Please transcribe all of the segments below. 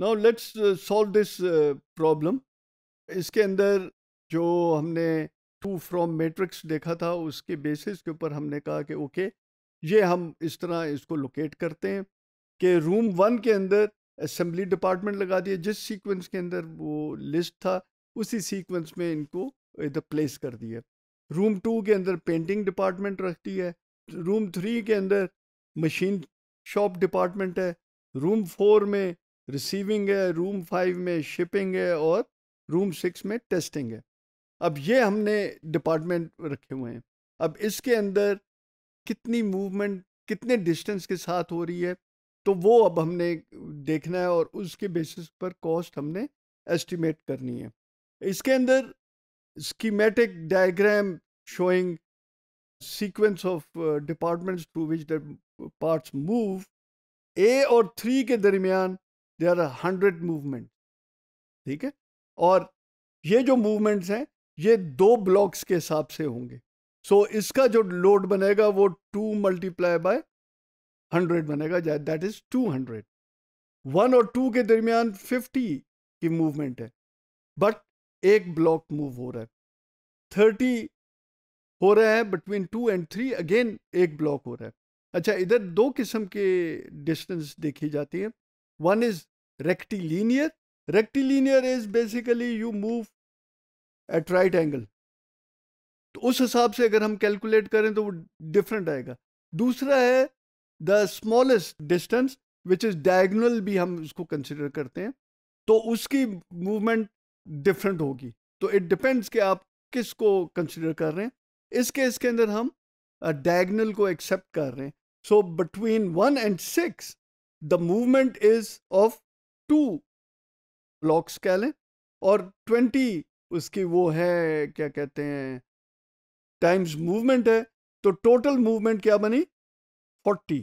Now let's solve this problem इसके अंदर जो हमने टू फ्रॉम मैट्रिक्स देखा था उसके बेसिस के ऊपर हमने कहा कि ओके okay, ये हम इस तरह इसको लोकेट करते हैं कि रूम वन के अंदर असम्बली डिपार्टमेंट लगा दिए जिस सीक्वेंस के अंदर वो लिस्ट था उसी सीक्वेंस में इनको इधर प्लेस कर दिया रूम टू के अंदर पेंटिंग डिपार्टमेंट रखती है रूम थ्री के अंदर मशीन शॉप डिपार्टमेंट है रूम फोर में रिसीविंग है रूम फाइव में शिपिंग है और रूम सिक्स में टेस्टिंग है अब ये हमने डिपार्टमेंट रखे हुए हैं अब इसके अंदर कितनी मूवमेंट कितने डिस्टेंस के साथ हो रही है तो वो अब हमने देखना है और उसके बेसिस पर कॉस्ट हमने एस्टिमेट करनी है इसके अंदर schematic diagram showing sequence of departments through which the parts move A और थ्री के दरमियान दे आर हंड्रेड मूवमेंट ठीक है और ये जो मूवमेंट्स हैं ये दो ब्लॉक्स के हिसाब से होंगे सो so, इसका जो लोड बनेगा वो टू मल्टीप्लाई बाय हंड्रेड बनेगा that is two hundred one और टू के दरमियान फिफ्टी की मूवमेंट है बट एक ब्लॉक मूव हो रहा है थर्टी हो रहे हैं between two and three again एक ब्लॉक हो रहा है अच्छा इधर दो किस्म के डिस्टेंस देखी जाती है one is rectilinear rectilinear is basically you move at right angle तो उस हिसाब से अगर हम कैलकुलेट करें तो वो डिफरेंट आएगा दूसरा है the smallest distance which is diagonal भी हम उसको कंसिडर करते हैं तो उसकी मूवमेंट डिफरेंट होगी तो इट डिपेंड्स कि आप किस को कंसिडर कर रहे हैं इस केस के अंदर हम डायगोनल को एक्सेप्ट कर रहे हैं so between one and six the movement is of two blocks कह लें और ट्वेंटी उसकी वो है क्या कहते हैं टाइम्स मूवमेंट है तो टोटल मूवमेंट क्या बनी फोर्टी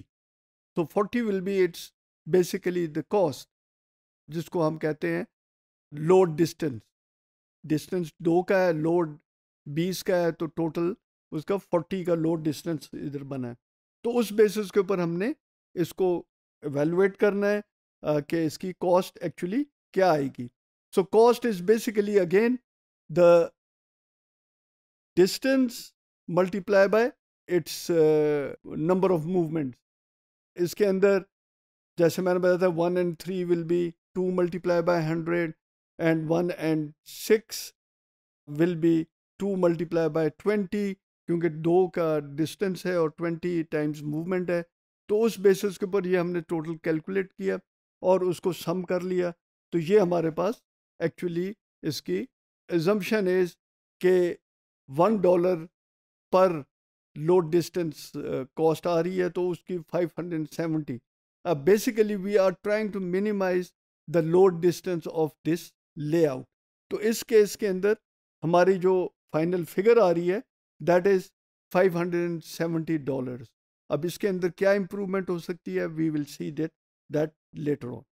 तो forty will be it's basically the cost जिसको हम कहते हैं लोड डिस्टेंस डिस्टेंस दो का है लोड बीस का है तो टोटल उसका फोर्टी का लोड डिस्टेंस इधर बना है तो उस बेसिस के ऊपर हमने इसको एवेलुएट करना है કે اس کی કોસ્ટ એક્યુઅલી ક્યા આયેગી so cost is basically again the distance multiply by it's number of movements اسકે અંદર જેમ મેન બતાયા 1 and 3 will be 2 multiply by 100 and 1 and 6 will be 2 multiply by 20 ક્યોકી 2 કા ડિસ્ટન્સ હે ઓર 20 ટાઇમ્સ મૂવમેન્ટ હે તો ઉસ બેસિસ કે ઉપર યે હમણે ટોટલ કેલ્ક્યુલેટ કિયા और उसको सम कर लिया तो ये हमारे पास एक्चुअली इसकी एजम्पन इज़ के वन डॉलर पर लोड डिस्टेंस कॉस्ट आ रही है तो उसकी फाइव सेवेंटी अब basically we are trying to minimize the load distance of this layout तो इस केस के अंदर हमारी जो फाइनल फिगर आ रही है that is five hundred seventy dollar अब इसके अंदर क्या इम्प्रूवमेंट हो सकती है we will see that that later on.